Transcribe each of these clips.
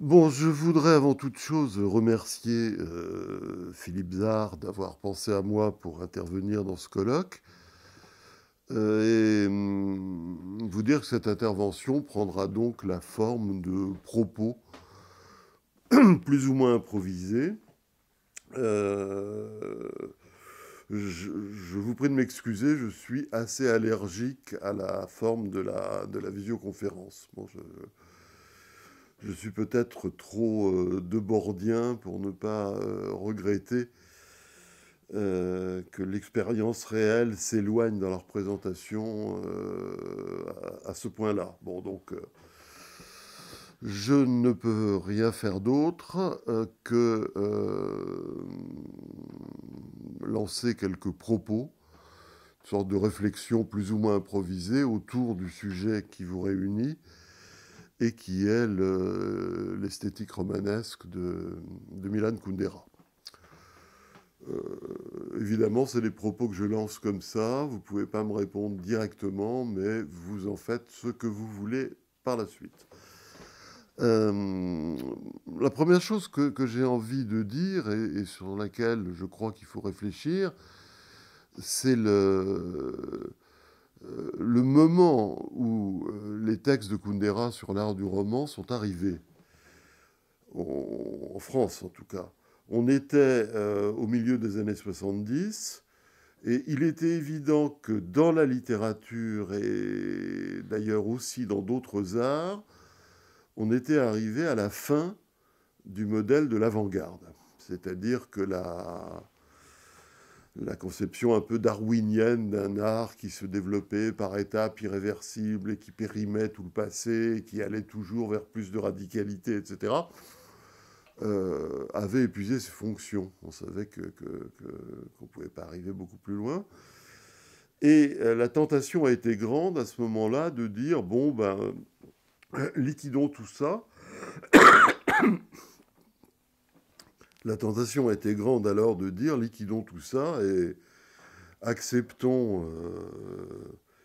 Bon, je voudrais avant toute chose remercier euh, Philippe Zard d'avoir pensé à moi pour intervenir dans ce colloque euh, et mm, vous dire que cette intervention prendra donc la forme de propos plus ou moins improvisés. Euh, je, vous prie de m'excuser, je suis assez allergique à la forme de la, de la visioconférence. Bon, je, je suis peut-être trop de euh, debordien pour ne pas euh, regretter euh, que l'expérience réelle s'éloigne dans la présentation à, à, ce point-là. Bon, donc, je ne peux rien faire d'autre que lancer quelques propos, une sorte de réflexion plus ou moins improvisée autour du sujet qui vous réunit et qui est l'esthétique romanesque de, Milan Kundera. Euh, évidemment, c'est des propos que je lance comme ça, vous ne pouvez pas me répondre directement, mais vous en faites ce que vous voulez par la suite. Euh, la première chose que, j'ai envie de dire et, sur laquelle je crois qu'il faut réfléchir, c'est le, euh, le moment où les textes de Kundera sur l'art du roman sont arrivés, en France en tout cas. On était euh, au milieu des années 70 et il était évident que dans la littérature et d'ailleurs aussi dans d'autres arts, on était arrivé à la fin du modèle de l'avant-garde. C'est-à-dire que la, la conception un peu darwinienne d'un art qui se développait par étapes irréversibles et qui périmait tout le passé, qui allait toujours vers plus de radicalité, etc., euh, avait épuisé ses fonctions. On savait qu'on ne pouvait pas arriver beaucoup plus loin. Et euh, la tentation a été grande à ce moment-là de dire, bon, ben, liquidons tout ça. La tentation était grande alors de dire liquidons tout ça et acceptons euh,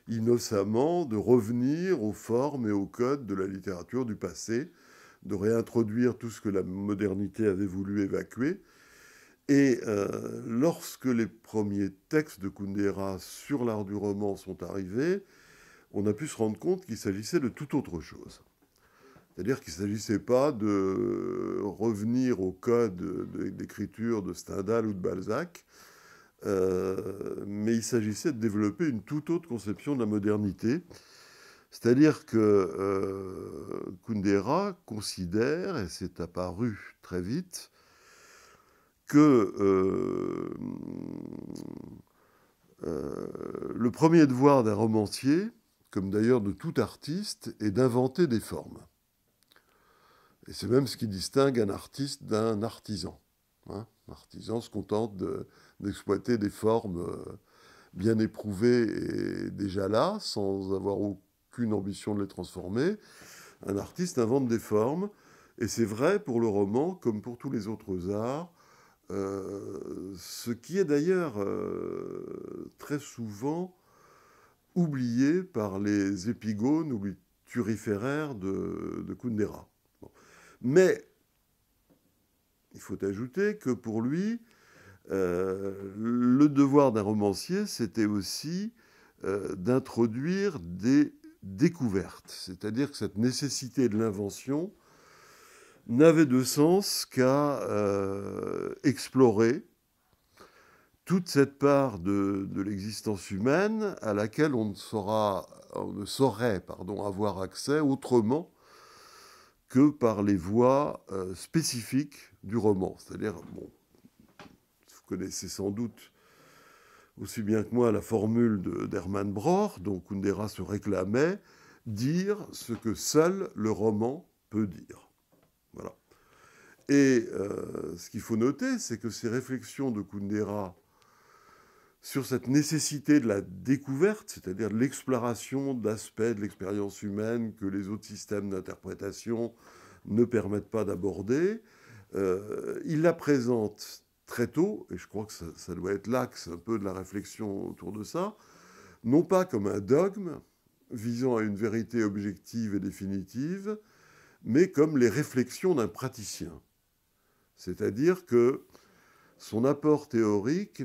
innocemment de revenir aux formes et aux codes de la littérature du passé, de réintroduire tout ce que la modernité avait voulu évacuer. Et euh, lorsque les premiers textes de Kundera sur l'art du roman sont arrivés, on a pu se rendre compte qu'il s'agissait de tout autre chose. C'est-à-dire qu'il ne s'agissait pas de revenir au code d'écriture de Stendhal ou de Balzac, euh, mais il s'agissait de développer une toute autre conception de la modernité. C'est-à-dire que euh, Kundera considère, et c'est apparu très vite, que euh, le premier devoir d'un romancier, comme d'ailleurs de tout artiste, est d'inventer des formes. Et c'est même ce qui distingue un artiste d'un artisan. Hein. un artisan se contente d'exploiter des formes euh, bien éprouvées et déjà là, sans avoir aucune ambition de les transformer. Un artiste invente des formes, et c'est vrai pour le roman comme pour tous les autres arts, euh, ce qui est d'ailleurs euh, très souvent oublié par les épigones ou les turiféraires de, de Kundera. Mais il faut ajouter que pour lui, euh, le devoir d'un romancier, c'était aussi euh, d'introduire des découvertes. C'est-à-dire que cette nécessité de l'invention n'avait de sens qu'à euh, explorer toute cette part de, l'existence humaine à laquelle on ne, on saurait pardon, avoir accès autrement que par les voies euh, spécifiques du roman. C'est-à-dire, bon, vous connaissez sans doute aussi bien que moi la formule d'Hermann broch Brohr, dont Kundera se réclamait, dire ce que seul le roman peut dire. Voilà. Et euh, ce qu'il faut noter, c'est que ces réflexions de Kundera sur cette nécessité de la découverte, c'est-à-dire l'exploration d'aspects de l'expérience humaine que les autres systèmes d'interprétation ne permettent pas d'aborder. Euh, il la présente très tôt, et je crois que ça, ça doit être l'axe un peu de la réflexion autour de ça, non pas comme un dogme visant à une vérité objective et définitive, mais comme les réflexions d'un praticien. C'est-à-dire que son apport théorique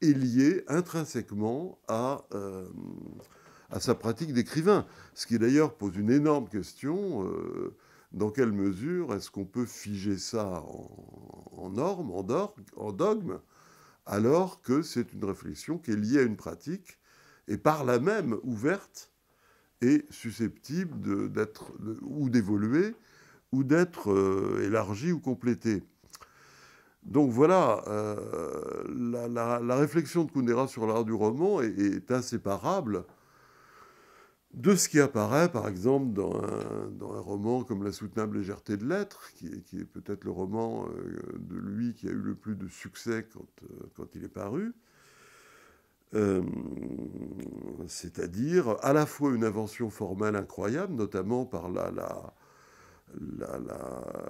est lié intrinsèquement à, euh, à sa pratique d'écrivain. Ce qui d'ailleurs pose une énorme question, euh, dans quelle mesure est-ce qu'on peut figer ça en, normes, en, dogme, alors que c'est une réflexion qui est liée à une pratique et par la même ouverte et susceptible d'être ou d'évoluer ou d'être euh, élargie ou complétée. Donc voilà, euh, la, réflexion de Kundera sur l'art du roman est, inséparable de ce qui apparaît, par exemple, dans un, roman comme La soutenable légèreté de l'être, qui est, peut-être le roman euh, de lui qui a eu le plus de succès quand, euh, quand il est paru. c'est-à-dire à la fois une invention formelle incroyable, notamment par la, la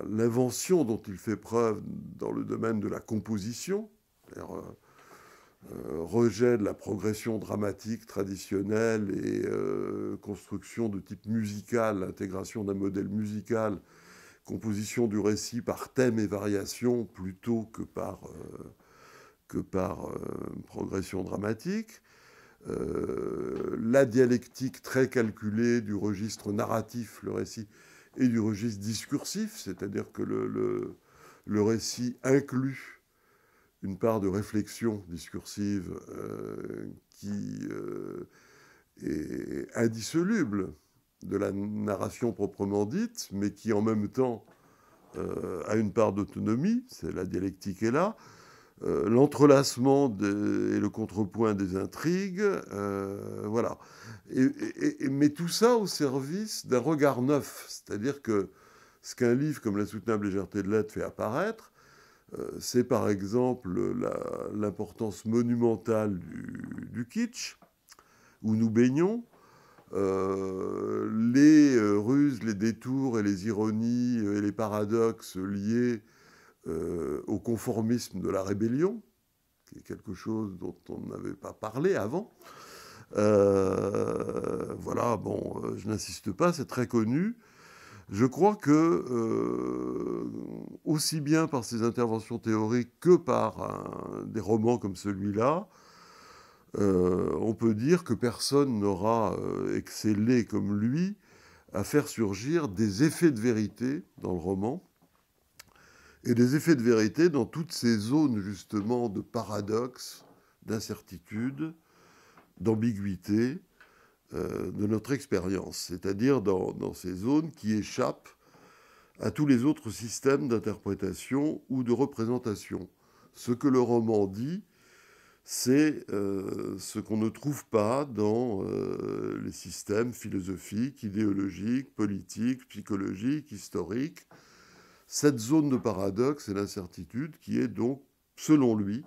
l'invention dont il fait preuve dans le domaine de la composition, euh, euh, rejet de la progression dramatique traditionnelle et euh, construction de type musical, intégration d'un modèle musical, composition du récit par thème et variation plutôt que par, que par progression dramatique. la dialectique très calculée du registre narratif, le récit et du registre discursif, c'est-à-dire que le, récit inclut une part de réflexion discursive euh, qui euh, est indissoluble de la narration proprement dite, mais qui en même temps euh, a une part d'autonomie, c'est la dialectique est là, euh, l'entrelacement et le contrepoint des intrigues, euh, voilà. Et, mais tout ça au service d'un regard neuf, c'est-à-dire que ce qu'un livre comme La soutenable légèreté de l'être fait apparaître, euh, c'est par exemple l'importance monumentale du, du, kitsch, où nous baignons, les ruses, les détours et les ironies et les paradoxes liés euh, au conformisme de la rébellion, qui est quelque chose dont on n'avait pas parlé avant. Euh, voilà, bon, euh, je n'insiste pas, c'est très connu. Je crois que, aussi bien par ses interventions théoriques que par des romans comme celui-là, on peut dire que personne n'aura excellé comme lui à faire surgir des effets de vérité dans le roman, et des effets de vérité dans toutes ces zones justement de paradoxe, d'incertitude, d'ambiguïté euh, de notre expérience, c'est-à-dire dans, dans ces zones qui échappent à tous les autres systèmes d'interprétation ou de représentation. Ce que le roman dit, c'est euh, ce qu'on ne trouve pas dans euh, les systèmes philosophiques, idéologiques, politiques, psychologiques, historiques, cette zone de paradoxe et l'incertitude qui est donc, selon lui,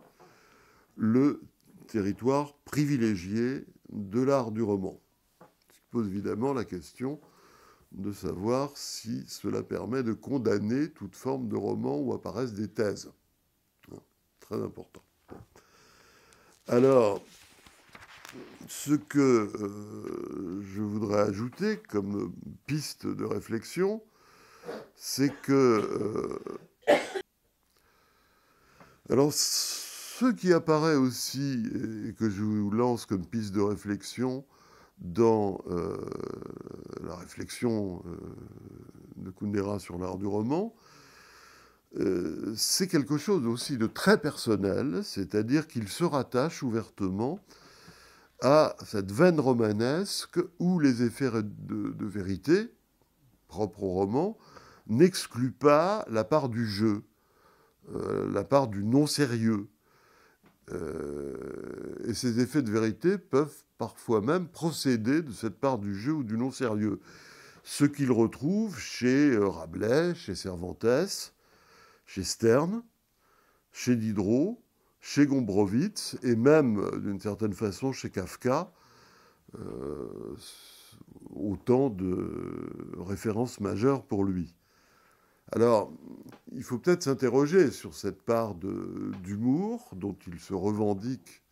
le territoire privilégié de l'art du roman. Ce qui pose évidemment la question de savoir si cela permet de condamner toute forme de roman où apparaissent des thèses. Hein, très important. Alors, ce que euh, je voudrais ajouter comme piste de réflexion, c'est que... Euh, alors, ce qui apparaît aussi, et que je vous lance comme piste de réflexion, dans euh, la réflexion euh, de Kundera sur l'art du roman, c'est quelque chose aussi de très personnel, c'est-à-dire qu'il se rattache ouvertement à cette veine romanesque où les effets de, de vérité, propres au roman, n'exclut pas la part du jeu, euh, la part du non-sérieux. Euh, et ces effets de vérité peuvent parfois même procéder de cette part du jeu ou du non-sérieux. Ce qu'il retrouve chez euh, Rabelais, chez Cervantes, chez Stern, chez Diderot, chez Gombrowicz et même d'une certaine façon chez Kafka, autant de références majeures pour lui. Alors, il faut peut-être s'interroger sur cette part d'humour dont il se revendique.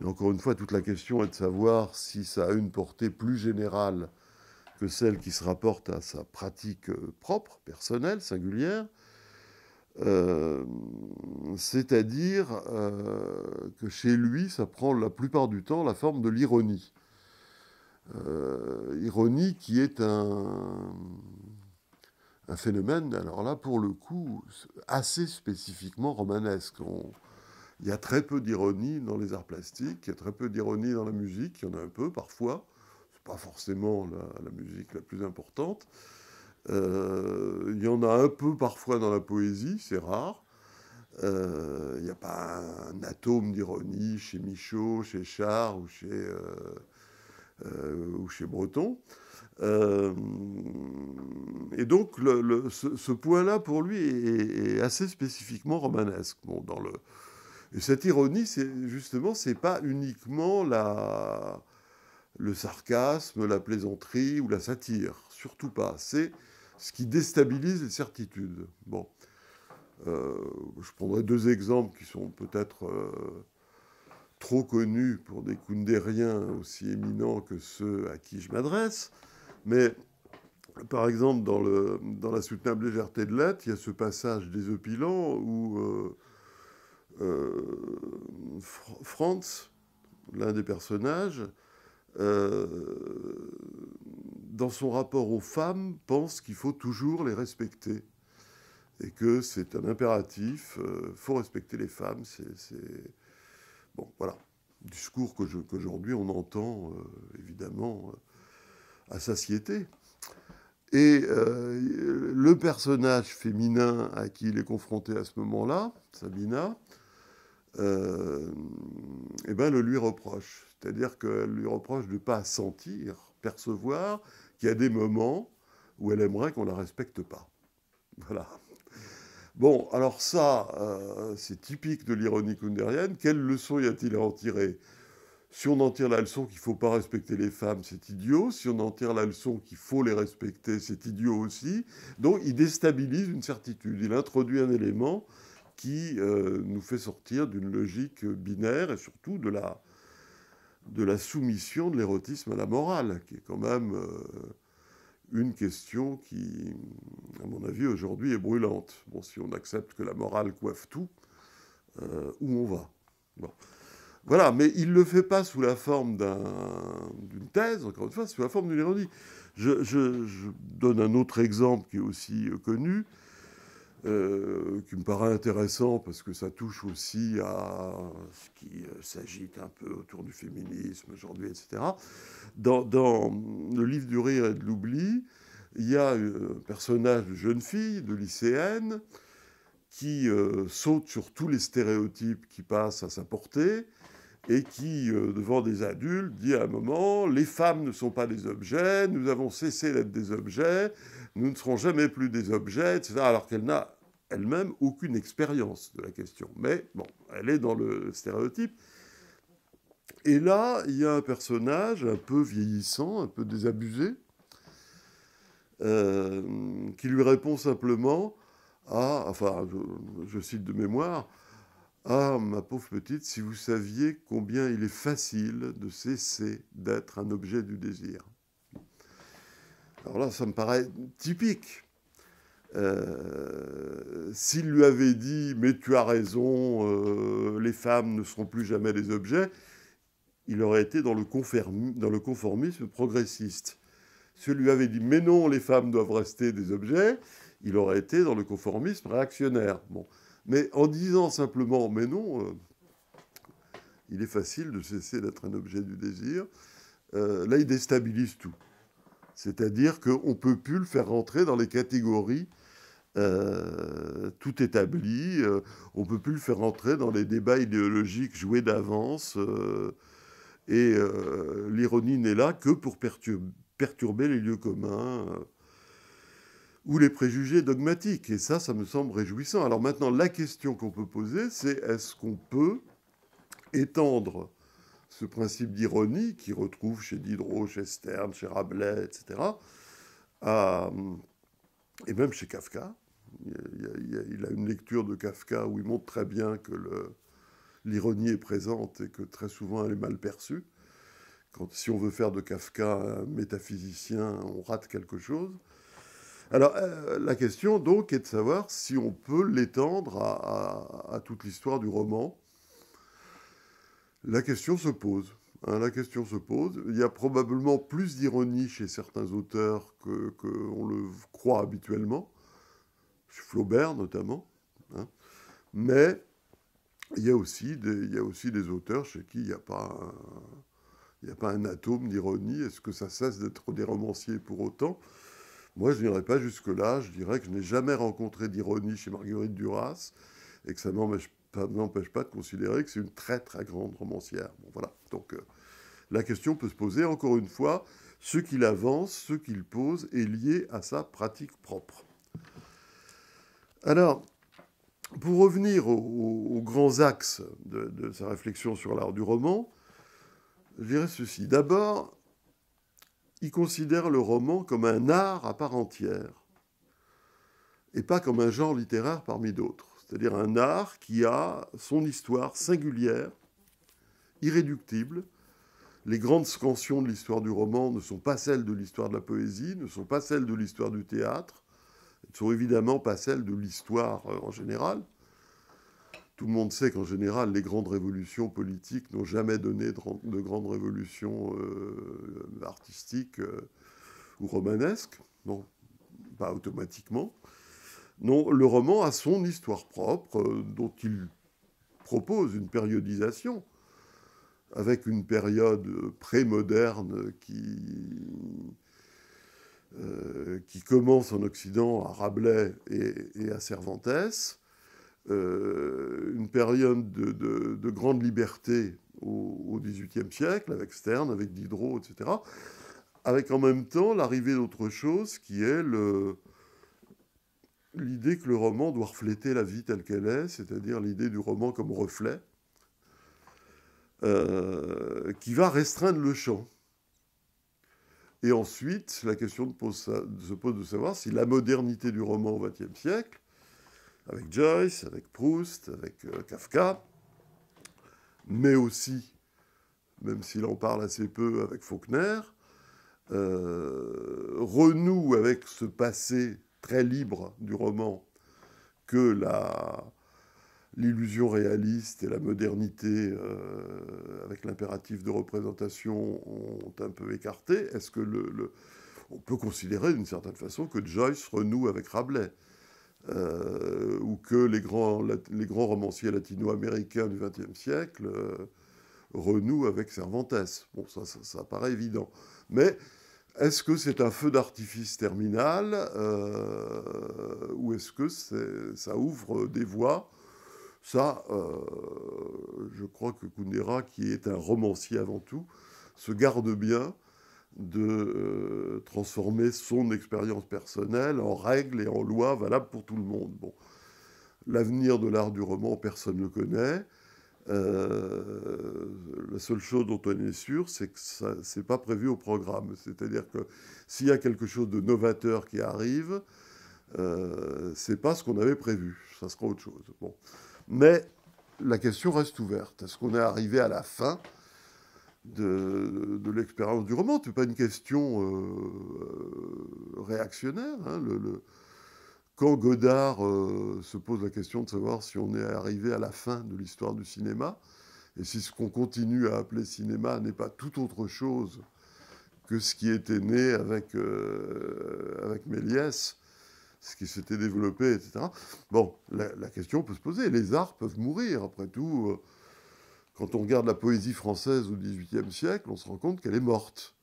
Mais encore une fois, toute la question est de savoir si ça a une portée plus générale que celle qui se rapporte à sa pratique euh, propre, personnelle, singulière. Euh, c'est-à-dire euh, que chez lui, ça prend la plupart du temps la forme de l'ironie. ironie qui est un, un phénomène, alors là, pour le coup, assez spécifiquement romanesque. il y a très peu d'ironie dans les arts plastiques, il y a très peu d'ironie dans la musique, il y en a un peu parfois, c'est pas forcément la, musique la plus importante. Euh, il y en a un peu parfois dans la poésie, c'est rare. Euh, il n'y a pas un atome d'ironie chez Michaud, chez Char ou chez euh, Breton. Euh, et donc, ce, point-là, pour lui, est, assez spécifiquement romanesque. Bon, dans le... Et cette ironie, c'est justement, c'est pas uniquement la, le sarcasme, la plaisanterie ou la satire, surtout pas. C'est ce qui déstabilise les certitudes. Bon, euh, je prendrai deux exemples qui sont peut-être euh, trop connus pour des Kundériens aussi éminents que ceux à qui je m'adresse. Mais par exemple, dans, la soutenable légèreté de l'être, il y a ce passage des désopilant où euh, euh, Franz, l'un des personnages, euh, dans son rapport aux femmes, pense qu'il faut toujours les respecter et que c'est un impératif, il faut respecter les femmes. C'est bon, voilà, discours qu'aujourd'hui on entend évidemment à satiété. Et euh, le personnage féminin à qui il est confronté à ce moment-là, Sabina, euh, eh ben, le lui reproche. C'est-à-dire qu'elle lui reproche de ne pas sentir, percevoir qu'il y a des moments où elle aimerait qu'on ne la respecte pas. Voilà. Bon, alors ça, euh, c'est typique de l'ironie kundérienne. Quelle leçon y a-t-il à en tirer si on en tire la leçon qu'il ne faut pas respecter les femmes, c'est idiot. Si on en tire la leçon qu'il faut les respecter, c'est idiot aussi. Donc il déstabilise une certitude. Il introduit un élément qui euh, nous fait sortir d'une logique binaire et surtout de la, de la soumission de l'érotisme à la morale, qui est quand même euh, une question qui, à mon avis, aujourd'hui est brûlante. Bon, si on accepte que la morale coiffe tout, euh, où on va bon. Voilà, mais il ne le fait pas sous la forme d'une thèse, encore une fois, sous la forme d'une ironie. Je, donne un autre exemple qui est aussi euh, connu, euh, qui me paraît intéressant parce que ça touche aussi à ce qui euh, s'agite un peu autour du féminisme aujourd'hui, etc. Dans, le livre du rire et de l'oubli, il y a un personnage de jeune fille, de lycéenne, qui saute sur tous les stéréotypes qui passent à sa portée, et qui, euh, devant des adultes, dit à un moment, les femmes ne sont pas des objets, nous avons cessé d'être des objets, nous ne serons jamais plus des objets, etc., alors qu'elle n'a elle-même aucune expérience de la question. Mais bon, elle est dans le stéréotype. Et là, il y a un personnage un peu vieillissant, un peu désabusé, euh, qui lui répond simplement à, ah, enfin, je cite de mémoire, ah, ma pauvre petite, si vous saviez combien il est facile de cesser d'être un objet du désir. Alors là, ça me paraît typique. Euh, s'il lui avait dit ⁇ Mais tu as raison, euh, les femmes ne seront plus jamais des objets ⁇ il aurait été dans le, conformisme progressiste. S'il lui avait dit ⁇ Mais non, les femmes doivent rester des objets ⁇ il aurait été dans le conformisme réactionnaire. Bon. Mais en disant simplement, mais non, euh, il est facile de cesser d'être un objet du désir, euh, là, il déstabilise tout. C'est-à-dire qu'on ne peut plus le faire rentrer dans les catégories euh, tout établies, on ne peut plus le faire rentrer dans les débats idéologiques joués d'avance. et l'ironie n'est là que pour perturber les lieux communs ou les préjugés dogmatiques. Et ça, ça me semble réjouissant. Alors maintenant, la question qu'on peut poser, c'est est-ce qu'on peut étendre ce principe d'ironie qui retrouve chez Diderot, chez Stern, chez Rabelais, etc., et même chez Kafka. Il a, une lecture de Kafka où il montre très bien que l'ironie est présente et que très souvent elle est mal perçue. Quand, si on veut faire de Kafka un métaphysicien, on rate quelque chose. Alors, euh, la question donc est de savoir si on peut l'étendre à, toute l'histoire du roman. La question se pose. Hein, la question se pose. Il y a probablement plus d'ironie chez certains auteurs que qu'on le croit habituellement, chez Flaubert notamment. Hein. Mais il y, a aussi des, auteurs chez qui il a il n'y a pas un atome d'ironie. Est-ce que ça cesse d'être des romanciers pour autant moi, je n'irai pas jusque-là. Je dirais que je n'ai jamais rencontré d'ironie chez Marguerite Duras et que ça n'empêche pas de considérer que c'est une très très grande romancière. voilà. Donc euh, la question peut se poser encore une fois. Ce qu'il avance, ce qu'il pose est lié à sa pratique propre. Alors, pour revenir aux, grands axes de, sa réflexion sur l'art du roman, je dirais ceci. D'abord, il considère le roman comme un art à part entière, et pas comme un genre littéraire parmi d'autres, c'est-à-dire un art qui a son histoire singulière, irréductible. Les grandes scansions de l'histoire du roman ne sont pas celles de l'histoire de la poésie, ne sont pas celles de l'histoire du théâtre, ne sont évidemment pas celles de l'histoire euh, en général. Tout le monde sait qu'en général, les grandes révolutions politiques n'ont jamais donné de, grandes révolutions euh, artistiques euh, ou romanesques. Non, pas automatiquement. Non, le roman a son histoire propre euh, dont il propose une périodisation avec une période pré-moderne qui, commence en Occident à Rabelais et, et à Cervantes, euh, une période de, grande liberté au XVIIIe siècle, avec Sterne, avec Diderot, etc., avec en même temps l'arrivée d'autre chose qui est l'idée que le roman doit refléter la vie telle qu'elle est, c'est-à-dire l'idée du roman comme reflet, euh, qui va restreindre le champ. Et ensuite, la question se pose de savoir si la modernité du roman au XXe siècle avec Joyce, avec Proust, avec euh, Kafka, mais aussi, même s'il en parle assez peu, avec Faulkner, euh, renoue avec ce passé très libre du roman que la l'illusion réaliste et la modernité euh, avec l'impératif de représentation ont un peu écarté Est-ce que le, on peut considérer d'une certaine façon que Joyce renoue avec Rabelais euh, ou que les grands, les grands romanciers latino-américains du XXe siècle euh, renouent avec Cervantes. Bon, ça, paraît évident. Mais est-ce que c'est un feu d'artifice terminal euh, ou est-ce que ça ouvre des voies Ça, je crois que Kundera, qui est un romancier avant tout, se garde bien de euh, transformer son expérience personnelle en règles et en lois valables pour tout le monde. Bon. L'avenir de l'art du roman, personne ne le connaît. Euh, la seule chose dont on est sûr, c'est que ce n'est pas prévu au programme. C'est-à-dire que s'il y a quelque chose de novateur qui arrive, euh, ce n'est pas ce qu'on avait prévu. Ça sera autre chose. Mais la question reste ouverte. Est-ce qu'on est arrivé à la fin de, l'expérience du roman. Ce n'est pas une question euh, euh, réactionnaire. Hein. Quand Godard euh, se pose la question de savoir si on est arrivé à la fin de l'histoire du cinéma, et si ce qu'on continue à appeler cinéma n'est pas tout autre chose que ce qui était né avec, avec Méliès, ce qui s'était développé, etc. Bon, la, question peut se poser. Les arts peuvent mourir, après tout quand on regarde la poésie française au XVIIIe siècle, on se rend compte qu'elle est morte.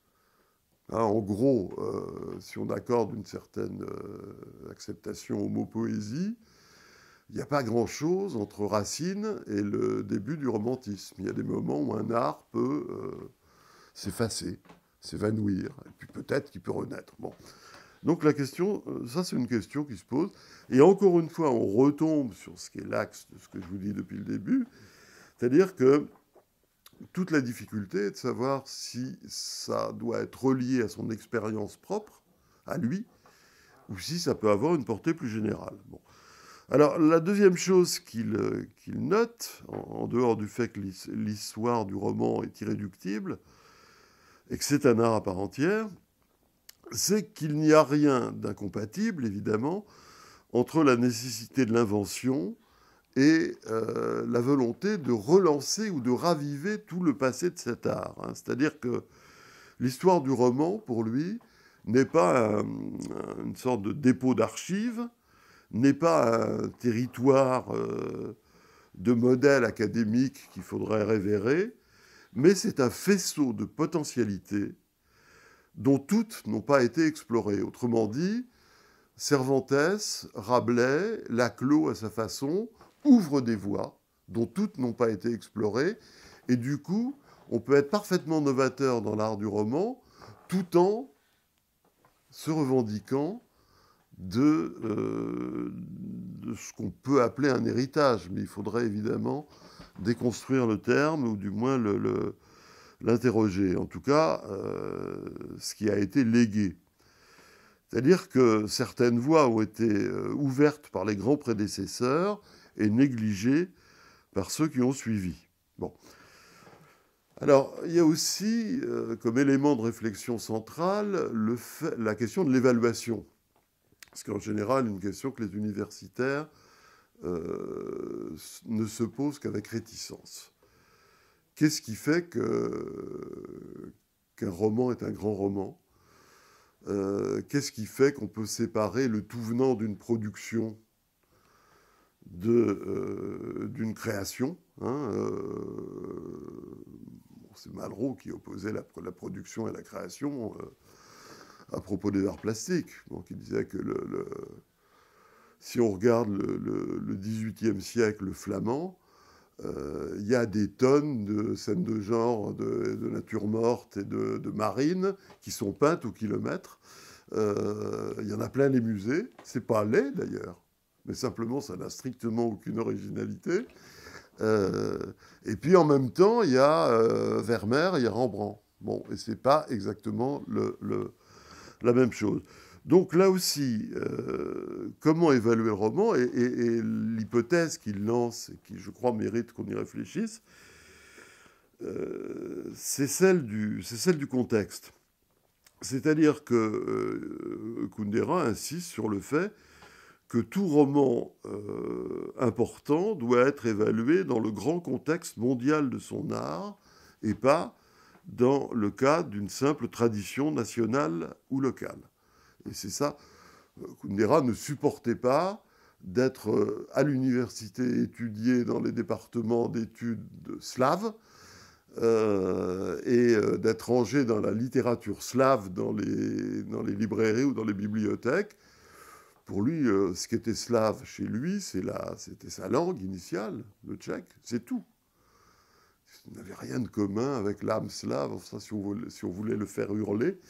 Hein, en gros, euh, si on accorde une certaine euh, acceptation au mot poésie, il n'y a pas grand-chose entre Racine et le début du romantisme. Il y a des moments où un art peut euh, s'effacer, s'évanouir, et puis peut-être qu'il peut renaître. Bon. Donc la question, ça c'est une question qui se pose. Et encore une fois, on retombe sur ce qui est l'axe de ce que je vous dis depuis le début, c'est-à-dire que toute la difficulté est de savoir si ça doit être relié à son expérience propre, à lui, ou si ça peut avoir une portée plus générale. Bon. Alors, la deuxième chose qu'il euh, note, en, dehors du fait que l'histoire du roman est irréductible, et que c'est un art à part entière, c'est qu'il n'y a rien d'incompatible, évidemment, entre la nécessité de l'invention et euh, la volonté de relancer ou de raviver tout le passé de cet art. Hein. C'est-à-dire que l'histoire du roman, pour lui, n'est pas une sorte de dépôt d'archives, n'est pas un territoire euh, de modèle académique qu'il faudrait révérer, mais c'est un faisceau de potentialités dont toutes n'ont pas été explorées. Autrement dit, Cervantes, Rabelais, Laclos à sa façon, ouvre des voies dont toutes n'ont pas été explorées. Et du coup, on peut être parfaitement novateur dans l'art du roman tout en se revendiquant de, euh, ce qu'on peut appeler un héritage. Mais il faudrait évidemment déconstruire le terme ou du moins l'interroger. en tout cas, euh, ce qui a été légué. C'est-à-dire que certaines voies ont été euh, ouvertes par les grands prédécesseurs et négligé par ceux qui ont suivi. Bon. Alors, il y a aussi, euh, comme élément de réflexion centrale, le la question de l'évaluation. qui, en général, une question que les universitaires euh, ne se posent qu'avec réticence. Qu'est-ce qui fait que, qu'un roman est un grand roman euh, Qu'est-ce qui fait qu'on peut séparer le tout venant d'une production euh, d'une création. Hein, euh, c'est Malraux qui opposait la, production et la création euh, à propos des arts plastiques. Donc il disait que le, si on regarde le XVIIIe siècle flamand, il y a des tonnes de scènes de genre, de, nature morte et de, marine qui sont peintes au kilomètre. Il y en a plein les musées. C'est pas laid d'ailleurs mais simplement ça n'a strictement aucune originalité. Euh, et puis en même temps, il y a euh, Vermeer, il y a Rembrandt. Bon, et c'est pas exactement le, la même chose. Donc là aussi, euh, comment évaluer le roman Et, l'hypothèse qu'il lance, et qui je crois mérite qu'on y réfléchisse, c'est celle, du, c'est celle du contexte. C'est-à-dire que Kundera insiste sur le fait que tout roman euh, important doit être évalué dans le grand contexte mondial de son art et pas dans le cadre d'une simple tradition nationale ou locale. Et c'est ça, euh, Kundera ne supportait pas d'être euh, à l'université étudié dans les départements d'études slaves et d'être rangé dans la littérature slave dans les librairies ou dans les bibliothèques pour lui, euh, ce qui était slave chez lui, c'était sa langue initiale, le tchèque, c'est tout. Il n'avait rien de commun avec l'âme slave. si, on voulait, le faire hurler,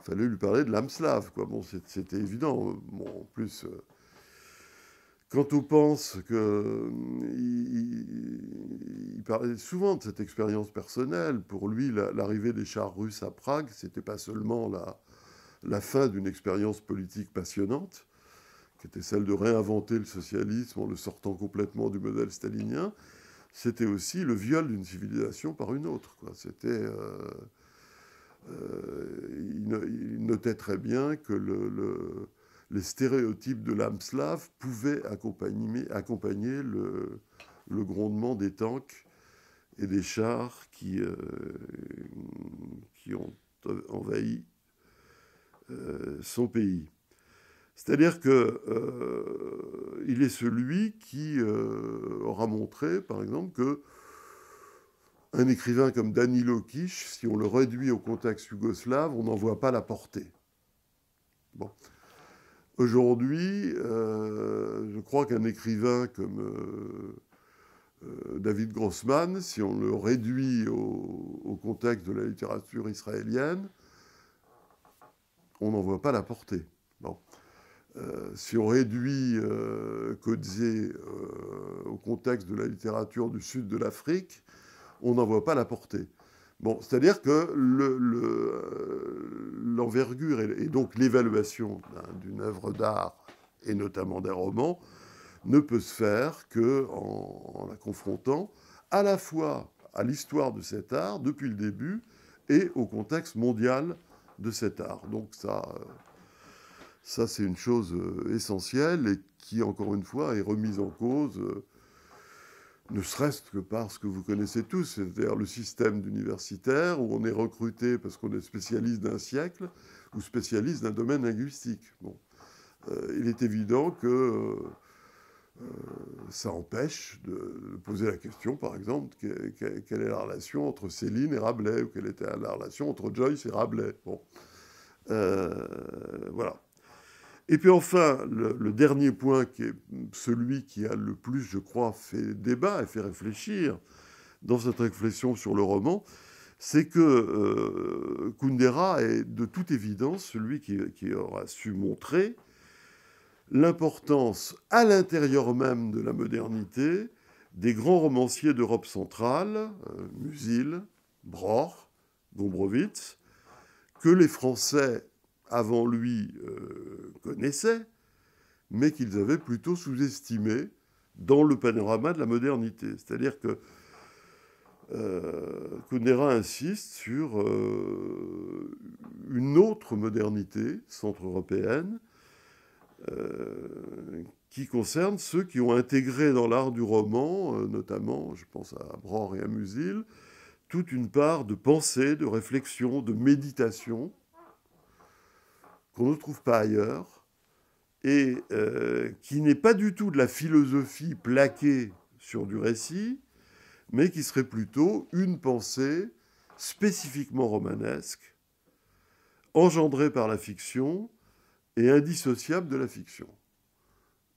il fallait lui parler de l'âme slave. Bon, c'était évident. Euh, en plus, euh, quand on pense qu'il il, parlait souvent de cette expérience personnelle, pour lui, l'arrivée des chars russes à Prague, c'était pas seulement la, la fin d'une expérience politique passionnante, qui était celle de réinventer le socialisme en le sortant complètement du modèle stalinien, c'était aussi le viol d'une civilisation par une autre. C'était. Euh, euh, il, notait très bien que les stéréotypes de l'âme slave pouvaient accompagner, le, grondement des tanks et des chars qui euh, ont envahi son pays. C'est-à-dire qu'il euh, est celui qui euh, aura montré, par exemple, que un écrivain comme Danilo Kish, si on le réduit au contexte yougoslave, on n'en voit pas la portée. Bon. Aujourd'hui, euh, je crois qu'un écrivain comme David Grossman, si on le réduit au, au contexte de la littérature israélienne, on n'en voit pas la portée. Bon. Euh, si on réduit euh, euh, au contexte de la littérature du sud de l'Afrique, on n'en voit pas la portée. Bon, c'est-à-dire que euh, l'envergure le, et, donc l'évaluation d'une œuvre d'art, et notamment d'un roman, ne peut se faire qu'en en la confrontant à la fois à l'histoire de cet art depuis le début et au contexte mondial de cet art. Donc ça. Ça, c'est une chose euh, essentielle et qui, encore une fois, est remise en cause, euh, ne serait-ce que par ce que vous connaissez tous, c'est-à-dire le système universitaire où on est recruté parce qu'on est spécialiste d'un siècle ou spécialiste d'un domaine linguistique. Euh, il est évident que ça empêche de, poser la question, par exemple, quelle est la relation entre Céline et Rabelais, ou quelle était la relation entre Joyce et Rabelais. voilà. Et puis enfin, le, dernier point qui est celui qui a le plus, je crois, fait débat et fait réfléchir dans cette réflexion sur le roman, c'est que euh, Kundera est de toute évidence celui qui, aura su montrer l'importance à l'intérieur même de la modernité des grands romanciers d'Europe centrale, euh, Musil, Broch, Gombrowicz, que les Français avant lui connaissait, euh, connaissaient, mais qu'ils avaient plutôt sous-estimé dans le panorama de la modernité. C'est-à-dire que euh, insiste sur euh, une autre modernité centre-européenne euh, qui concerne ceux qui ont intégré dans l'art du roman, notamment, je pense à Bror et à Musil, toute une part de pensée, de réflexion, de méditation, qu'on ne trouve pas ailleurs, et euh, qui n'est pas du tout de la philosophie plaquée sur du récit, mais qui serait plutôt une pensée spécifiquement romanesque, engendrée par la fiction et indissociable de la fiction.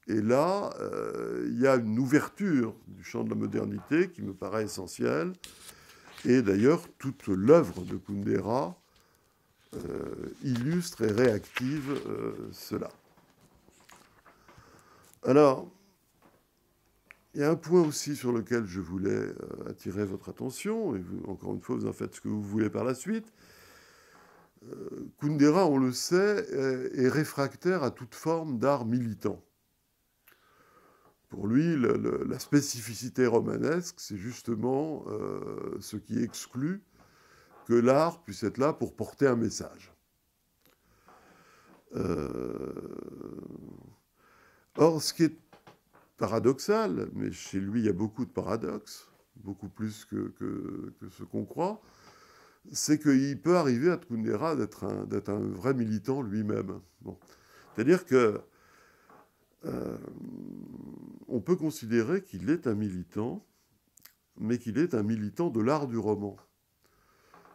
Et là, euh, il y a une ouverture du champ de la modernité qui me paraît essentielle. Et d'ailleurs, toute l'œuvre de Kundera euh, illustre et réactive euh, cela. Alors, il y a un point aussi sur lequel je voulais euh, attirer votre attention, et encore une fois, vous en faites ce que vous voulez par la suite. Kundera, on le sait, est, réfractaire à toute forme d'art militant. Pour lui, la spécificité romanesque, c'est justement ce qui exclut que l'art puisse être là pour porter un message. Euh, or, ce qui est paradoxal, mais chez lui il y a beaucoup de paradoxes, beaucoup plus que, ce qu'on croit, c'est qu'il peut arriver à Tkundera d'être un, vrai militant lui-même. C'est-à-dire que euh, on peut considérer qu'il est un militant, mais qu'il est un militant de l'art du roman.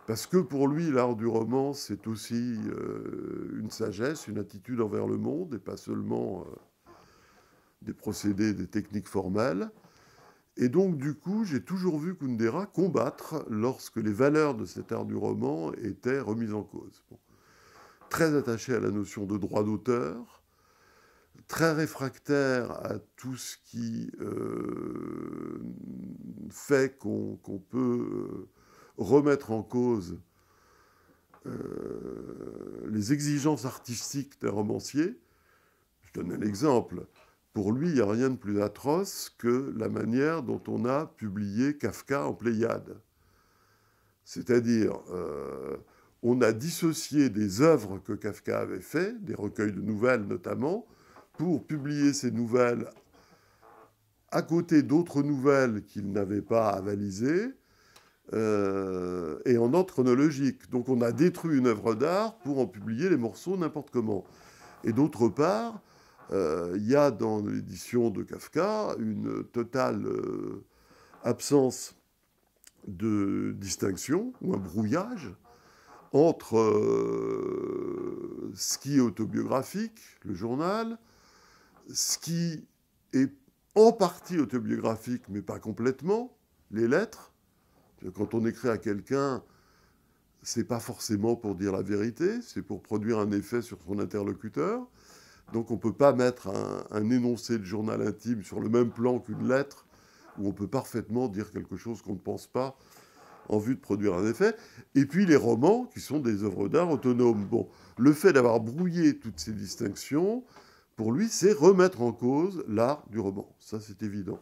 Parce que pour lui, l'art du roman, c'est aussi euh, une sagesse, une attitude envers le monde, et pas seulement euh, des procédés, des techniques formelles. Et donc, du coup, j'ai toujours vu Kundera combattre lorsque les valeurs de cet art du roman étaient remises en cause. Très attaché à la notion de droit d'auteur, très réfractaire à tout ce qui euh, fait qu'on peut remettre en cause euh, les exigences artistiques des romanciers. Je donne un exemple. Pour lui, il n'y a rien de plus atroce que la manière dont on a publié Kafka en Pléiade. C'est-à-dire, euh, on a dissocié des œuvres que Kafka avait faites, des recueils de nouvelles notamment, pour publier ces nouvelles à côté d'autres nouvelles qu'il n'avait pas avalisées, euh, et en ordre chronologique. Donc on a détruit une œuvre d'art pour en publier les morceaux n'importe comment. Et d'autre part, euh, il y a dans l'édition de Kafka une totale euh, absence de distinction ou un brouillage entre ce qui est autobiographique, le journal, ce qui est en partie autobiographique mais pas complètement, les lettres, quand on écrit à quelqu'un, c'est pas forcément pour dire la vérité, c'est pour produire un effet sur son interlocuteur. Donc on ne peut pas mettre un, un, énoncé de journal intime sur le même plan qu'une lettre où on peut parfaitement dire quelque chose qu'on ne pense pas en vue de produire un effet. Et puis les romans, qui sont des œuvres d'art autonomes. Bon, le fait d'avoir brouillé toutes ces distinctions, pour lui, c'est remettre en cause l'art du roman. Ça, c'est évident.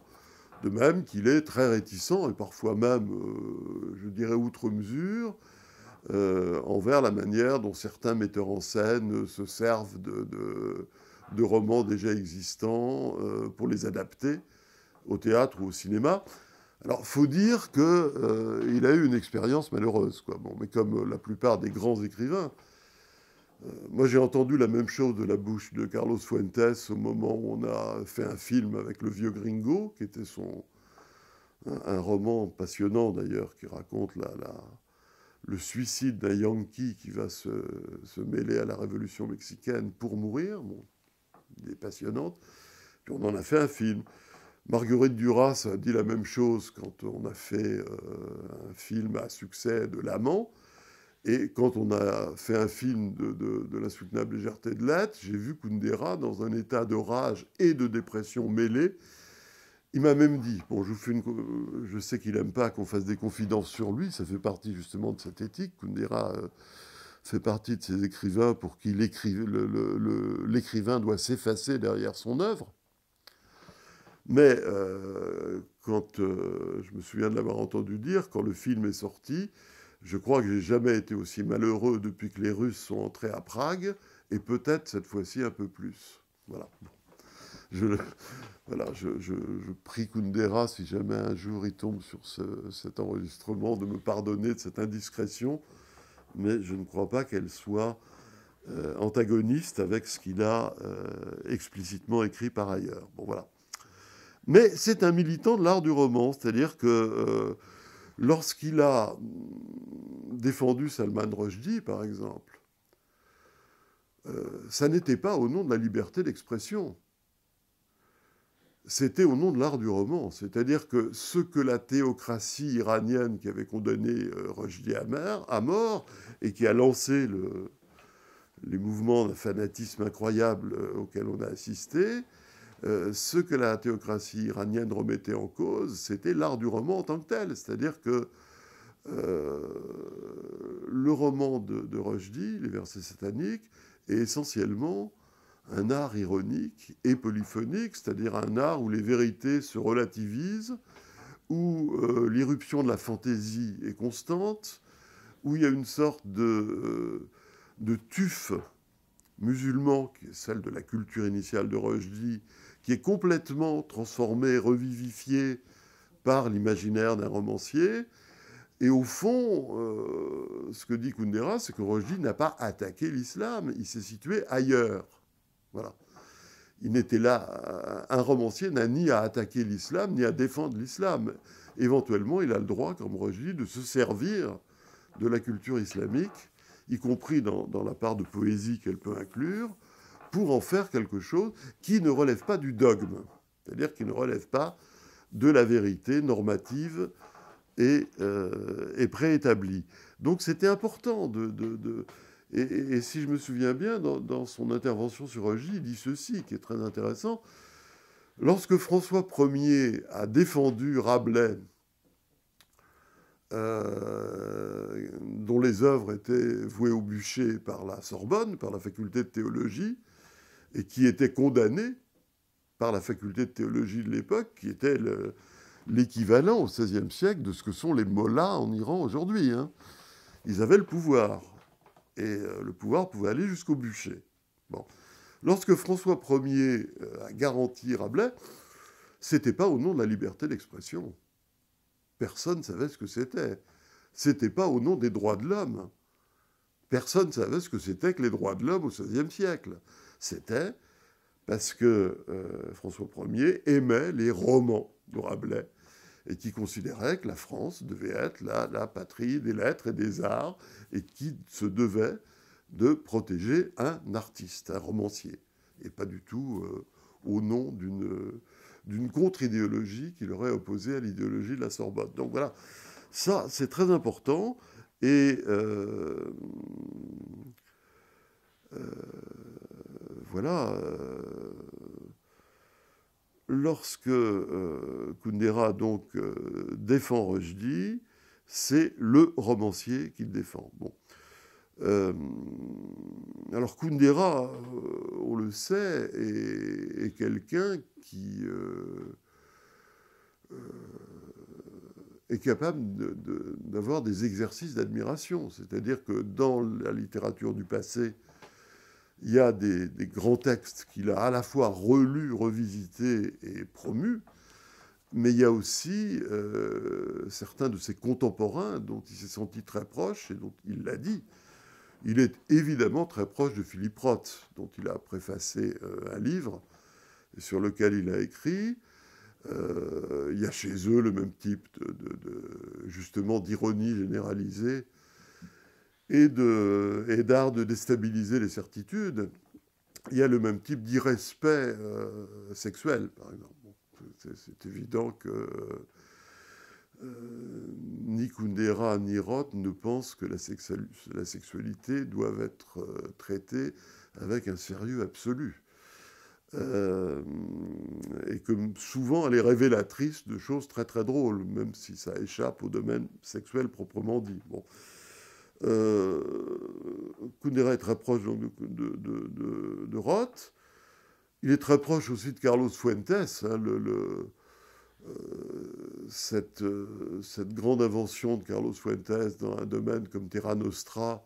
De même qu'il est très réticent et parfois même, euh, je dirais, outre mesure, euh, envers la manière dont certains metteurs en scène se servent de, romans déjà existants euh, pour les adapter au théâtre ou au cinéma. Alors, faut dire qu'il a eu une expérience malheureuse, quoi. mais comme la plupart des grands écrivains, euh, moi, j'ai entendu la même chose de la bouche de Carlos Fuentes au moment où on a fait un film avec Le Vieux Gringo, qui était son, un roman passionnant d'ailleurs, qui raconte la, le suicide d'un Yankee qui va se, se, mêler à la révolution mexicaine pour mourir. Bon, est passionnant. Puis on en a fait un film. Marguerite Duras a dit la même chose quand on a fait euh, un film à succès de L'Amant. Et quand on a fait un film de, de, de l'insoutenable légèreté de l'être, j'ai vu Kundera dans un état de rage et de dépression mêlée. Il m'a même dit, bon, je, sais qu'il n'aime pas qu'on fasse des confidences sur lui, ça fait partie justement de cette éthique. Kundera euh, fait partie de ces écrivains pour qui l'écrivain doit s'effacer derrière son œuvre. Mais euh, quand euh, je me souviens de l'avoir entendu dire, quand le film est sorti, je crois que j'ai jamais été aussi malheureux depuis que les Russes sont entrés à Prague, et peut-être cette fois-ci un peu plus. Voilà. Je, voilà, je, prie Kundera, si jamais un jour il tombe sur cet enregistrement, de me pardonner de cette indiscrétion, mais je ne crois pas qu'elle soit euh, antagoniste avec ce qu'il a euh, explicitement écrit par ailleurs. Bon, voilà. Mais c'est un militant de l'art du roman, c'est-à-dire que euh, Lorsqu'il a défendu Salman Rushdie, par exemple, euh, ça n'était pas au nom de la liberté d'expression. C'était au nom de l'art du roman. C'est-à-dire que ce que la théocratie iranienne qui avait condamné euh, Rushdie à, mort et qui a lancé les mouvements d'un fanatisme incroyable euh, auxquels on a assisté, euh, ce que la théocratie iranienne remettait en cause, c'était l'art du roman en tant que tel. C'est-à-dire que euh, le roman de, de Rushdie, les versets sataniques, est essentiellement un art ironique et polyphonique, c'est-à-dire un art où les vérités se relativisent, où euh, l'irruption de la fantaisie est constante, où il y a une sorte de, de tuf musulman, qui est celle de la culture initiale de Rushdie, qui est complètement transformé, revivifié par l'imaginaire d'un romancier. Et au fond, euh, ce que dit Kundera, c'est que Rojdi n'a pas attaqué l'islam, il s'est situé ailleurs. Voilà. Il n'était là, un romancier n'a ni à attaquer l'islam, ni à défendre l'islam. Éventuellement, il a le droit, comme Rojdi, de se servir de la culture islamique, y compris dans la part de poésie qu'elle peut inclure, pour en faire quelque chose qui ne relève pas du dogme, c'est-à-dire qui ne relève pas de la vérité normative et, euh, préétablie. Donc c'était important de... et, si je me souviens bien, dans, son intervention sur Ogi, il dit ceci, qui est très intéressant. Lorsque François Ier a défendu Rabelais, euh, dont les œuvres étaient vouées au bûcher par la Sorbonne, par la faculté de théologie, et qui était condamné par la faculté de théologie de l'époque, qui était l'équivalent au XVIe siècle de ce que sont les mollahs en Iran aujourd'hui. Hein. Ils avaient le pouvoir, et euh, le pouvoir pouvait aller jusqu'au bûcher. Lorsque François Ier euh, a garanti Rabelais, c'était pas au nom de la liberté d'expression. Personne ne savait ce que c'était. C'était pas au nom des droits de l'homme. Personne ne savait ce que c'était que les droits de l'homme au XVIe siècle c'était parce que euh, François Ier aimait les romans de Rabelais et qui considérait que la France devait être la, patrie des lettres et des arts et qui se devait de protéger un artiste, un romancier, et pas du tout euh, au nom d'une d'une contre-idéologie qui l'aurait opposée à l'idéologie de la Sorbonne. Donc voilà, ça c'est très important et euh, voilà, euh, lorsque euh, Kundera donc euh, défend Rushdie, c'est le romancier qu'il défend. alors Kundera, on le sait, est, quelqu'un qui est capable d'avoir des exercices d'admiration. C'est-à-dire que dans la littérature du passé, il y a des, grands textes qu'il a à la fois relus, revisités et promus, mais il y a aussi euh, certains de ses contemporains dont il s'est senti très proche et dont il l'a dit. Il est évidemment très proche de Philippe Roth, dont il a préfacé euh, un livre sur lequel il a écrit. Euh, il y a chez eux le même type de justement d'ironie généralisée et d'art de, déstabiliser les certitudes, il y a le même type d'irrespect euh, sexuel, par exemple. C'est évident que euh, ni Kundera ni Roth ne pensent que la, sexualité doit être euh, traitée avec un sérieux absolu. et que souvent elle est révélatrice de choses très très drôles, même si ça échappe au domaine sexuel proprement dit. Bon. Euh, Kundera est très proche de, de, Roth. Il est très proche aussi de Carlos Fuentes, hein, euh, cette, euh, cette, grande invention de Carlos Fuentes dans un domaine comme Terra Nostra,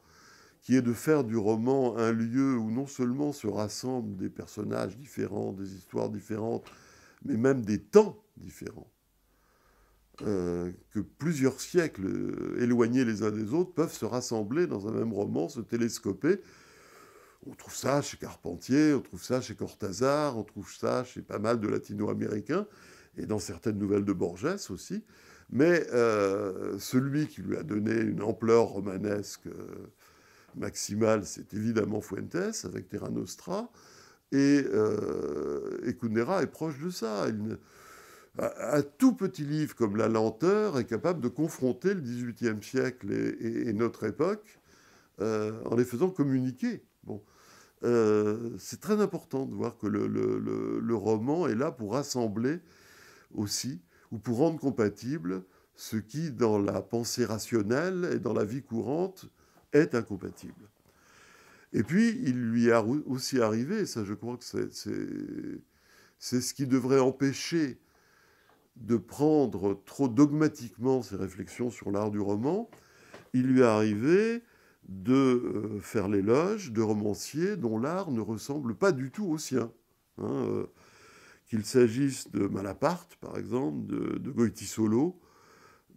qui est de faire du roman un lieu où non seulement se rassemblent des personnages différents, des histoires différentes, mais même des temps différents. Euh, que plusieurs siècles euh, éloignés les uns des autres peuvent se rassembler dans un même roman, se télescoper. On trouve ça chez Carpentier, on trouve ça chez Cortazar, on trouve ça chez pas mal de latino-américains, et dans certaines nouvelles de Borges aussi. Mais euh, celui qui lui a donné une ampleur romanesque maximale, c'est évidemment Fuentes avec Terra Nostra, et, et est proche de ça. Il un tout petit livre comme La lenteur est capable de confronter le XVIIIe siècle et, notre époque euh, en les faisant communiquer. Bon. Euh, c'est très important de voir que le, roman est là pour rassembler aussi, ou pour rendre compatible ce qui, dans la pensée rationnelle et dans la vie courante, est incompatible. Et puis, il lui est aussi arrivé, et ça je crois que c'est ce qui devrait empêcher de prendre trop dogmatiquement ses réflexions sur l'art du roman, il lui est arrivé de euh, faire l'éloge de romanciers dont l'art ne ressemble pas du tout au sien. Hein, euh, qu'il s'agisse de Malaparte, par exemple, de, goethe Goiti Solo,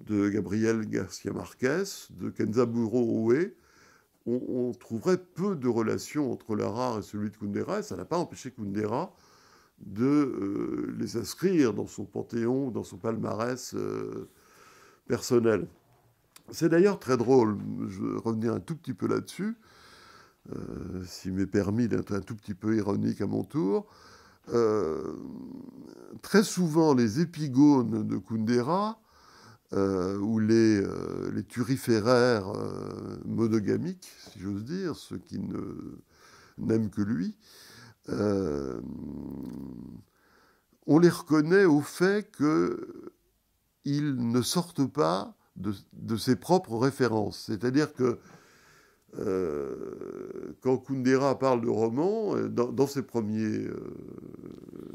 de Gabriel Garcia Marquez, de Kenzaburo Oe, on, on, trouverait peu de relations entre l'art et celui de Kundera, et ça n'a pas empêché Kundera de euh, les inscrire dans son panthéon, dans son palmarès euh, personnel. C'est d'ailleurs très drôle, je vais revenir un tout petit peu là-dessus, euh, s'il m'est permis d'être un tout petit peu ironique à mon tour. très souvent, les épigones de Kundera ou les, les turiféraires monogamiques, si j'ose dire, ceux qui n'aiment que lui, euh, on les reconnaît au fait qu'ils ne sortent pas de, ses propres références. C'est-à-dire que euh, quand Kundera parle de roman, euh, dans, ses premiers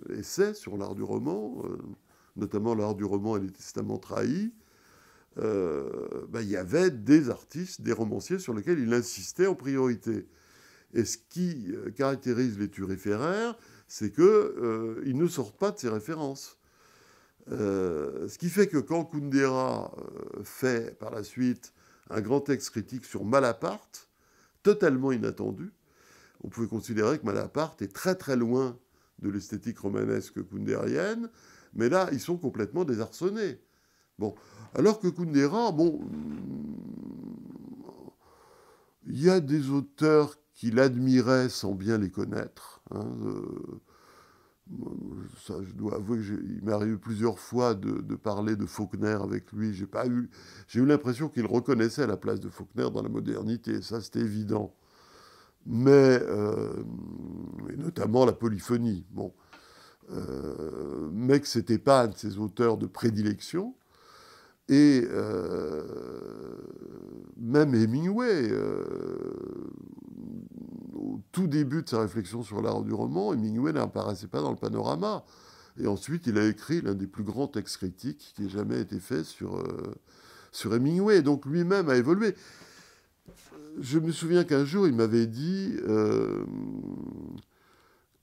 essais sur l'art du roman, notamment l'art du roman et les testaments trahis, bah, il y avait des artistes, des romanciers sur lesquels il insistait en priorité. Et ce qui euh, caractérise les turiféraires, c'est qu'ils euh, ne sortent pas de ces références. Euh, ce qui fait que quand Kundera fait par la suite un grand texte critique sur Malaparte, totalement inattendu, on pouvait considérer que Malaparte est très très loin de l'esthétique romanesque kundérienne, mais là, ils sont complètement désarçonnés. Bon, alors que Kundera, bon, il y a des auteurs qu'il admirait sans bien les connaître. Hein, euh, ça, je dois avouer qu'il m'est arrivé plusieurs fois de, parler de Faulkner avec lui. J'ai eu, eu l'impression qu'il reconnaissait la place de Faulkner dans la modernité. Ça, c'était évident. Mais, euh, et notamment la polyphonie. Bon, euh, mais que c'était pas un de ses auteurs de prédilection. Et euh, même Hemingway, euh, au tout début de sa réflexion sur l'art du roman, Hemingway n'apparaissait pas dans le panorama. Et ensuite, il a écrit l'un des plus grands textes critiques qui ait jamais été fait sur, euh, sur Hemingway. Donc lui-même a évolué. Je me souviens qu'un jour, il m'avait dit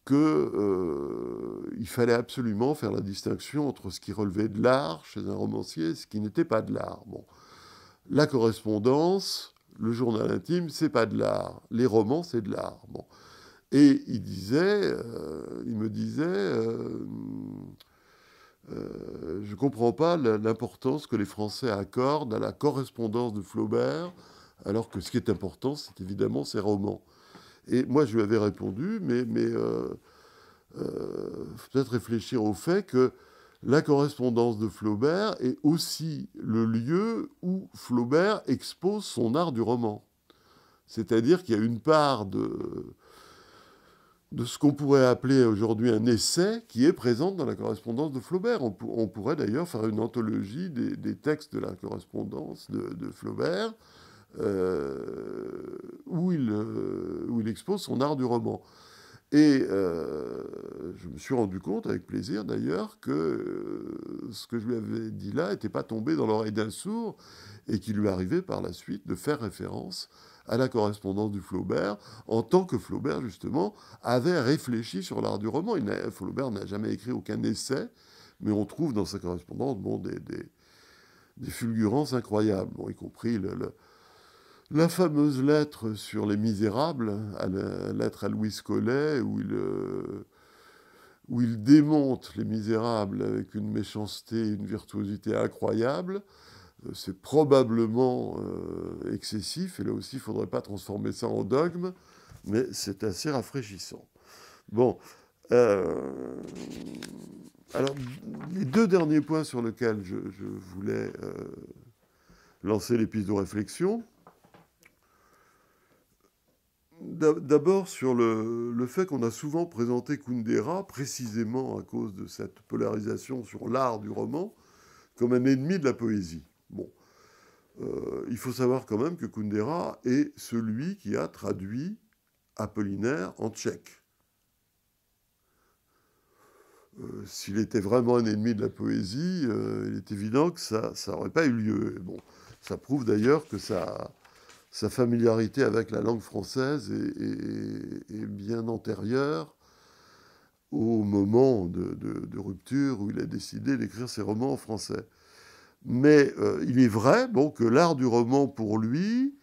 qu'il euh, fallait absolument faire la distinction entre ce qui relevait de l'art chez un romancier et ce qui n'était pas de l'art. La correspondance, le journal intime, c'est pas de l'art. Les romans, c'est de l'art. Et il disait, euh, il me disait, euh, je ne comprends pas l'importance que les Français accordent à la correspondance de Flaubert, alors que ce qui est important, c'est évidemment ses romans. Et moi, je lui avais répondu, mais, euh, euh, peut-être réfléchir au fait que la correspondance de Flaubert est aussi le lieu où Flaubert expose son art du roman. C'est-à-dire qu'il y a une part de, de ce qu'on pourrait appeler aujourd'hui un essai qui est présente dans la correspondance de Flaubert. On, pourrait d'ailleurs faire une anthologie des, textes de la correspondance de Flaubert euh, où, il, euh, où, il, expose son art du roman. Et euh, je me suis rendu compte, avec plaisir d'ailleurs, que ce que je lui avais dit là n'était pas tombé dans l'oreille d'un sourd et qu'il lui arrivait par la suite de faire référence à la correspondance du Flaubert, en tant que Flaubert, justement, avait réfléchi sur l'art du roman. Il Flaubert n'a jamais écrit aucun essai, mais on trouve dans sa correspondance bon, des, des, fulgurances incroyables, y compris le la fameuse lettre sur les misérables, la lettre à Louis Collet, euh, où il, démonte les misérables avec une méchanceté, une virtuosité incroyable, euh, c'est probablement euh, excessif, et là aussi, il ne faudrait pas transformer ça en dogme, mais c'est assez rafraîchissant. Bon, alors, les deux derniers points sur lesquels je, voulais lancer lancer pistes de réflexion, d'abord sur le, fait qu'on a souvent présenté Kundera, précisément à cause de cette polarisation sur l'art du roman, comme un ennemi de la poésie. Bon. Euh, il faut savoir quand même que Kundera est celui qui a traduit Apollinaire en tchèque. Euh, s'il était vraiment un ennemi de la poésie, euh, il est évident que ça n'aurait pas eu lieu. bon, ça prouve d'ailleurs que ça, sa familiarité avec la langue française est, bien antérieure au moment de, rupture où il a décidé d'écrire ses romans en français. Mais euh, il est vrai bon, que l'art du roman pour lui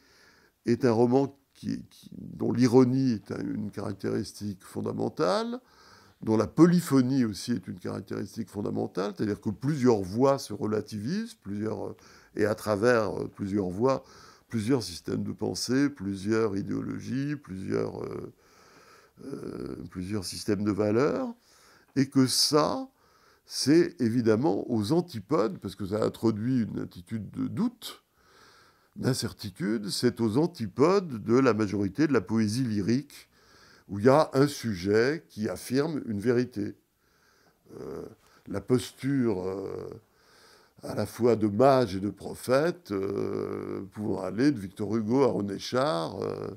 est un roman dont l'ironie est une caractéristique fondamentale, dont la polyphonie aussi est une caractéristique fondamentale, c'est-à-dire que plusieurs voix se relativisent, plusieurs, et à travers euh, plusieurs voix, plusieurs systèmes de pensée, plusieurs idéologies, plusieurs, euh, euh, plusieurs systèmes de valeurs, et que ça, c'est évidemment aux antipodes, parce que ça introduit une attitude de doute, d'incertitude, c'est aux antipodes de la majorité de la poésie lyrique, où il y a un sujet qui affirme une vérité. Euh, la posture à la fois de mages et de prophètes, euh, pouvant aller de Victor Hugo à René Char. Euh,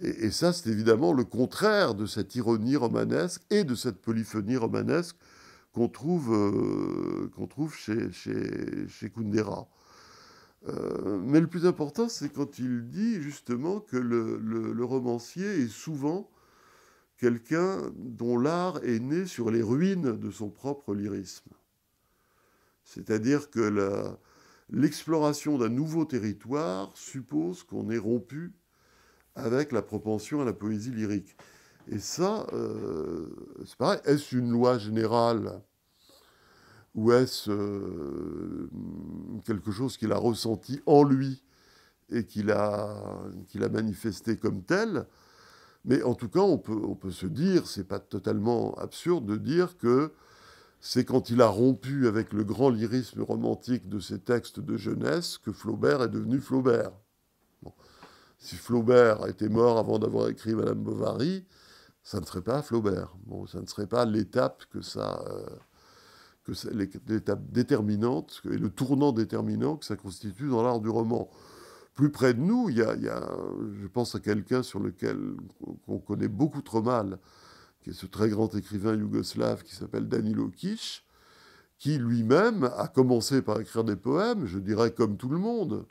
et, ça, c'est évidemment le contraire de cette ironie romanesque et de cette polyphonie romanesque qu'on trouve, euh, qu'on trouve chez, chez, chez Kundera. mais le plus important, c'est quand il dit justement que le romancier est souvent quelqu'un dont l'art est né sur les ruines de son propre lyrisme. C'est-à-dire que l'exploration d'un nouveau territoire suppose qu'on est rompu avec la propension à la poésie lyrique. Et ça, euh, c'est pareil. Est-ce une loi générale ou est-ce euh, quelque chose qu'il a ressenti en lui et qu'il a, a, manifesté comme tel Mais en tout cas, on peut, on peut se dire, c'est pas totalement absurde de dire que c'est quand il a rompu avec le grand lyrisme romantique de ses textes de jeunesse que Flaubert est devenu Flaubert. Si Flaubert était mort avant d'avoir écrit Madame Bovary, ça ne serait pas Flaubert. Bon, ça ne serait pas l'étape que ça, euh, que l'étape déterminante et le tournant déterminant que ça constitue dans l'art du roman. Plus près de nous, il y, a, il y a, je pense à quelqu'un sur lequel on connaît beaucoup trop mal, qui est ce très grand écrivain yougoslave qui s'appelle Danilo Kish, qui lui-même a commencé par écrire des poèmes, je dirais comme tout le monde,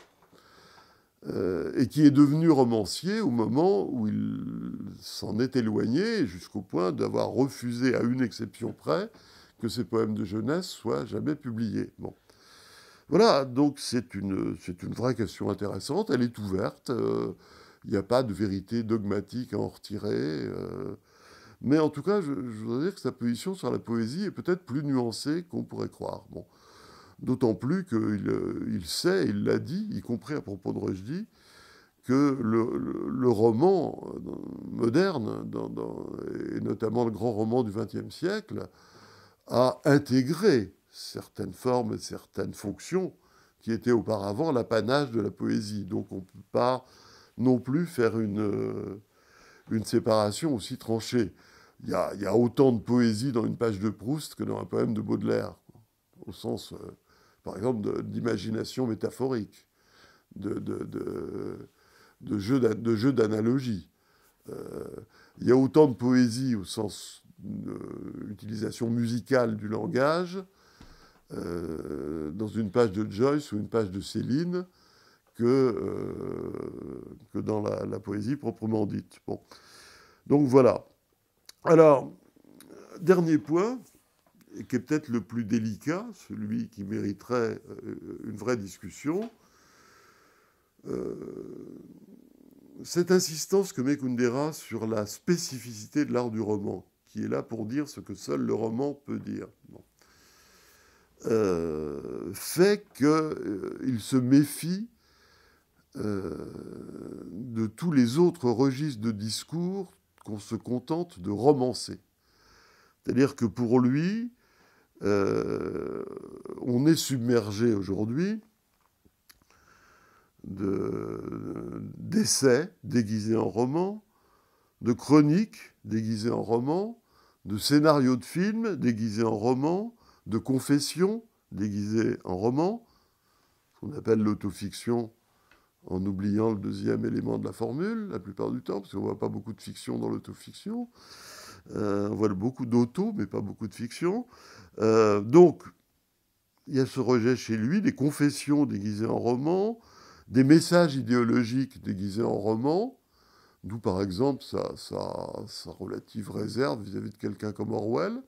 euh, et qui est devenu romancier au moment où il s'en est éloigné, jusqu'au point d'avoir refusé, à une exception près, que ses poèmes de jeunesse soient jamais publiés. Bon. Voilà, donc c'est une, c'est une vraie question intéressante, elle est ouverte, euh, il n'y a pas de vérité dogmatique à en retirer. Euh, mais en tout cas, je, je voudrais dire que sa position sur la poésie est peut-être plus nuancée qu'on pourrait croire. Bon. D'autant plus qu'il euh, sait, il l'a dit, y compris à propos de Rushdie, que le, roman euh, moderne, et notamment le grand roman du XXe siècle, a intégré certaines formes et certaines fonctions qui étaient auparavant l'apanage de la poésie. Donc on ne peut pas non plus faire une euh, séparation aussi tranchée. Il y, a autant de poésie dans une page de Proust que dans un poème de Baudelaire, au sens, euh, par exemple, d'imagination métaphorique, de, de, jeu d'analogie. Euh, il y a autant de poésie au sens d'utilisation musicale du langage euh, dans une page de Joyce ou une page de Céline que, que dans la, poésie proprement dite. Bon. Donc voilà. Alors, dernier point, qui est peut-être le plus délicat, celui qui mériterait euh, une vraie discussion, euh, cette insistance que met sur la spécificité de l'art du roman, qui est là pour dire ce que seul le roman peut dire, euh, fait qu'il se méfie de tous les autres registres de discours qu'on se contente de romancer. C'est-à-dire que pour lui, euh, on est submergé aujourd'hui d'essais déguisés en romans, de chroniques déguisées en romans, de scénarios de films déguisés en roman, de confessions déguisées en roman, ce qu'on appelle l'autofiction en oubliant le deuxième élément de la formule la plupart du temps, parce qu'on ne voit pas beaucoup de fiction dans l'autofiction. fiction euh, on voit beaucoup d'auto, mais pas beaucoup de fiction. Euh, donc, il y a ce rejet chez lui des confessions déguisées en roman, des messages idéologiques déguisés en roman, d'où par exemple sa, sa, relative réserve vis-à-vis de quelqu'un comme Orwell,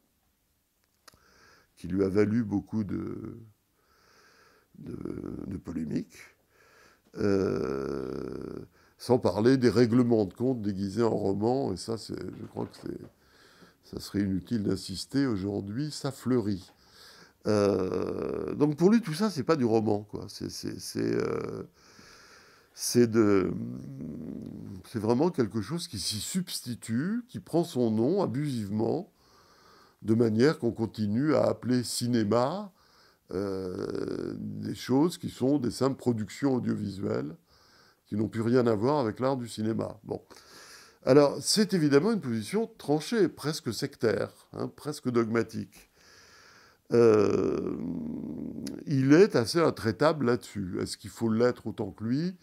qui lui a valu beaucoup de, de polémiques. Euh, sans parler des règlements de compte déguisés en roman, et ça, je crois que ça serait inutile d'insister aujourd'hui, ça fleurit. Euh, donc pour lui, tout ça, c'est pas du roman, quoi. Euh, c'est vraiment quelque chose qui s'y substitue, qui prend son nom abusivement, de manière qu'on continue à appeler cinéma euh, des choses qui sont des simples productions audiovisuelles qui n'ont plus rien à voir avec l'art du cinéma. Bon. Alors, c'est évidemment une position tranchée, presque sectaire, hein, presque dogmatique. Euh, il est assez intraitable là-dessus. Est-ce qu'il faut l'être autant que lui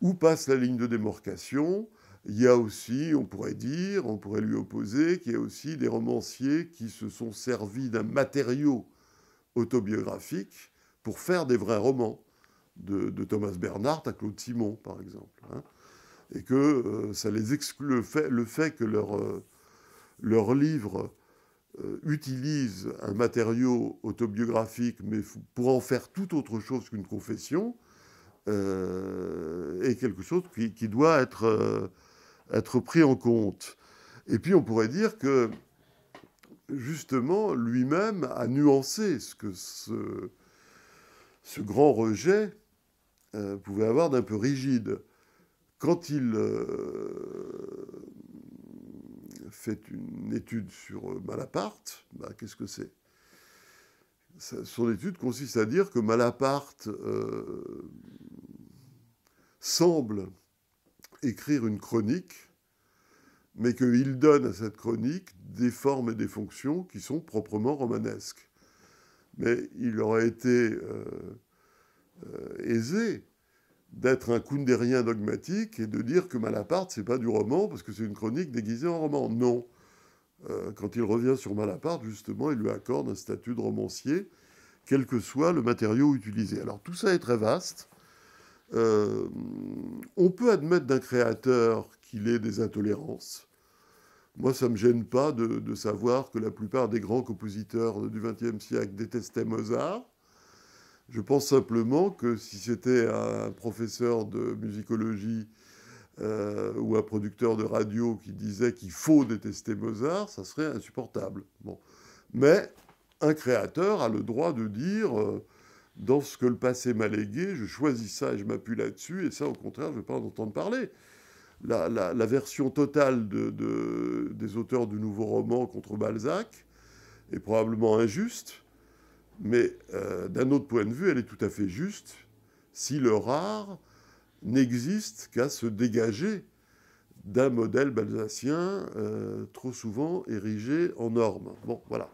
Où passe la ligne de démarcation Il y a aussi, on pourrait dire, on pourrait lui opposer, qu'il y a aussi des romanciers qui se sont servis d'un matériau autobiographiques pour faire des vrais romans, de, Thomas Bernhardt à Claude Simon, par exemple. Hein. et que euh, ça les exclut, le fait, que leur euh, leur livre euh, utilise un matériau autobiographique, mais pour en faire tout autre chose qu'une confession, est quelque chose qui, qui doit être, être pris en compte. Et puis on pourrait dire que justement, lui-même a nuancé ce que ce, ce grand rejet euh, pouvait avoir d'un peu rigide. Quand il euh, fait une étude sur Malaparte, bah, qu'est-ce que c'est Son étude consiste à dire que Malaparte euh, semble écrire une chronique mais qu'il donne à cette chronique des formes et des fonctions qui sont proprement romanesques. Mais il aurait été euh, euh, aisé d'être un coude-rien dogmatique et de dire que Malaparte, n'est pas du roman parce que c'est une chronique déguisée en roman. Non. Euh, quand il revient sur Malaparte, justement, il lui accorde un statut de romancier, quel que soit le matériau utilisé. Alors tout ça est très vaste. on peut admettre d'un créateur qu'il ait des intolérances. Moi, ça ne me gêne pas de, savoir que la plupart des grands compositeurs du XXe siècle détestaient Mozart. Je pense simplement que si c'était un professeur de musicologie euh, ou un producteur de radio qui disait qu'il faut détester Mozart, ça serait insupportable. Mais un créateur a le droit de dire, euh, dans ce que le passé m'a légué, je choisis ça et je m'appuie là-dessus, et ça, au contraire, je ne veux pas en entendre parler la, version totale des auteurs du nouveau roman contre Balzac est probablement injuste, mais euh, d'un autre point de vue, elle est tout à fait juste si le rare n'existe qu'à se dégager d'un modèle balzacien euh, trop souvent érigé en norme. voilà.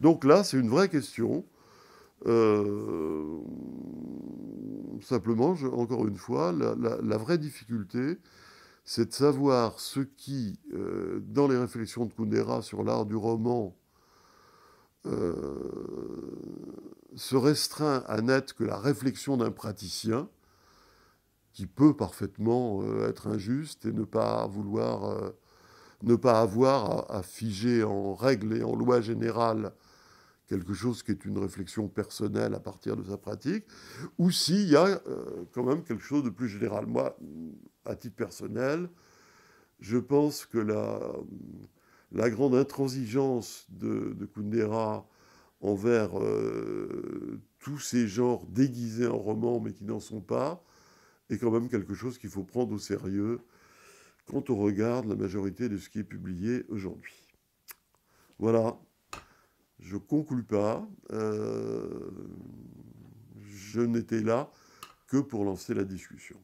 Donc là, c'est une vraie question. Euh, simplement, encore une fois, la vraie difficulté, c'est de savoir ce qui, euh, dans les réflexions de Kundera sur l'art du roman, euh, se restreint à n'être que la réflexion d'un praticien, qui peut parfaitement euh, être injuste et ne pas vouloir, ne pas avoir à, figer en règle et en loi générale quelque chose qui est une réflexion personnelle à partir de sa pratique, ou s'il y a euh, quand même quelque chose de plus général. Moi, à titre personnel, je pense que la, la grande intransigeance de, Kundera envers euh, tous ces genres déguisés en romans mais qui n'en sont pas, est quand même quelque chose qu'il faut prendre au sérieux quand on regarde la majorité de ce qui est publié aujourd'hui. Voilà je conclus pas. Euh, je n'étais là que pour lancer la discussion.